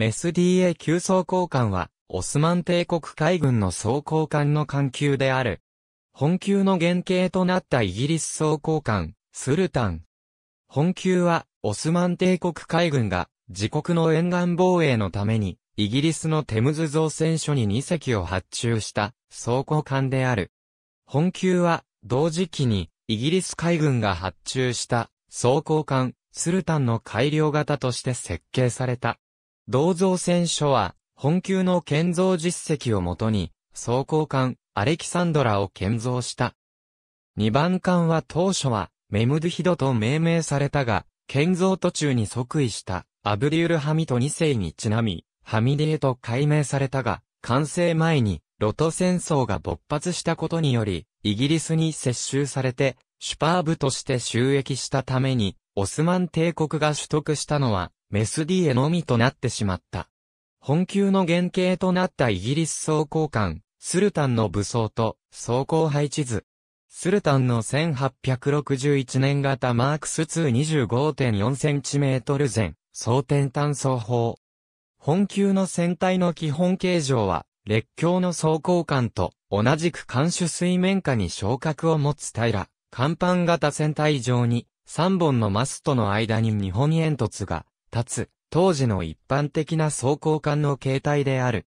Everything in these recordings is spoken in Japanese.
メス DA 級装甲艦は、オスマン帝国海軍の装甲艦の艦級である。本級の原型となったイギリス装甲艦、スルタン。本級は、オスマン帝国海軍が、自国の沿岸防衛のために、イギリスのテムズ造船所に2隻を発注した装甲艦である。本級は、同時期に、イギリス海軍が発注した装甲艦、スルタンの改良型として設計された。銅造船所は、本級の建造実績をもとに、装甲艦、アレキサンドラを建造した。2番艦は当初は、メムドヒドと命名されたが、建造途中に即位した、アブリュールハミト2世にちなみ、ハミディエと改名されたが、完成前に、ロト戦争が勃発したことにより、イギリスに接収されて、シュパーブとして収益したために、オスマン帝国が取得したのは、メスディエのみとなってしまった。本級の原型となったイギリス総交換、スルタンの武装と、総交配地図。スルタンの1861年型マークス 225.4cm 前、総点。単装法。本級の船体の基本形状は、列強の装甲艦と同じく艦首水面下に昇格を持つ平ら、甲板型船体上に3本のマストの間に日本煙突が立つ、当時の一般的な装甲艦の形態である。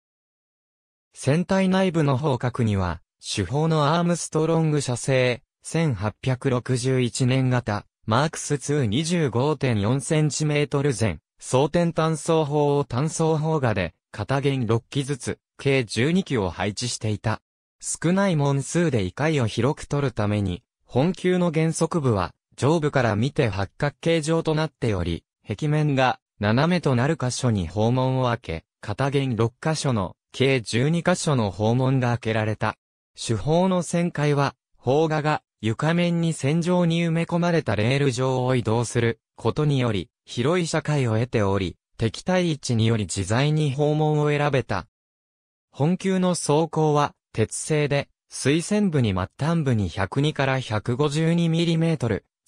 船体内部の方角には、主砲のアームストロング射製、1861年型、マークス2 25.4センチメートル前、装填単装砲を単装砲画で、片弦6機ずつ、計12機を配置していた。少ない門数で異界を広く取るために、本級の原則部は、上部から見て八角形状となっており、壁面が斜めとなる箇所に訪問を開け、片弦6箇所の計12箇所の訪問が開けられた。手法の旋回は、砲画が床面に線状に埋め込まれたレール上を移動することにより、広い社会を得ており、敵対位置により自在に訪問を選べた。本級の走行は、鉄製で、水線部に末端部に102から 152mm、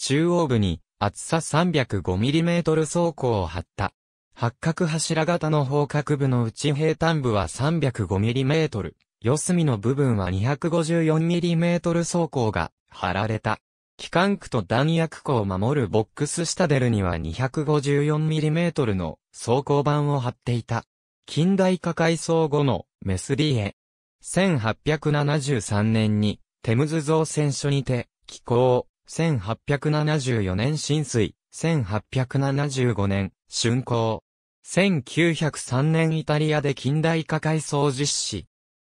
中央部に厚さ 305mm 走行を張った。八角柱型の方角部の内平坦部は 305mm、四隅の部分は 254mm 走行が張られた。機関区と弾薬庫を守るボックス下デルには 254mm の走行板を張っていた。近代化改装後のメスリエ。1873年にテムズ造船所にて、機構、1874年浸水、1875年、竣工。1903年イタリアで近代化改装実施。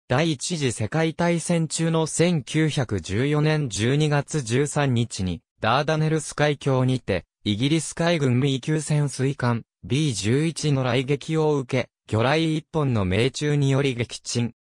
第一次世界大戦中の1914年12月13日に、ダーダネルス海峡にて、イギリス海軍 B 級潜水艦 B11 の来撃を受け、魚雷一本の命中により撃沈。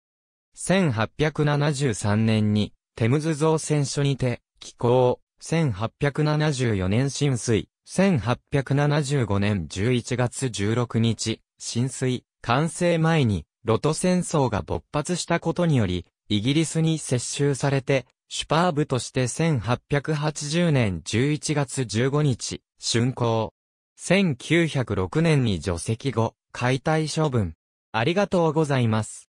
1873年に、テムズ造船所にて、寄港。1874年浸水、1875年11月16日、浸水、完成前に、ロト戦争が勃発したことにより、イギリスに接収されて、シュパーブとして1880年11月15日、竣工。1906年に除籍後、解体処分。ありがとうございます。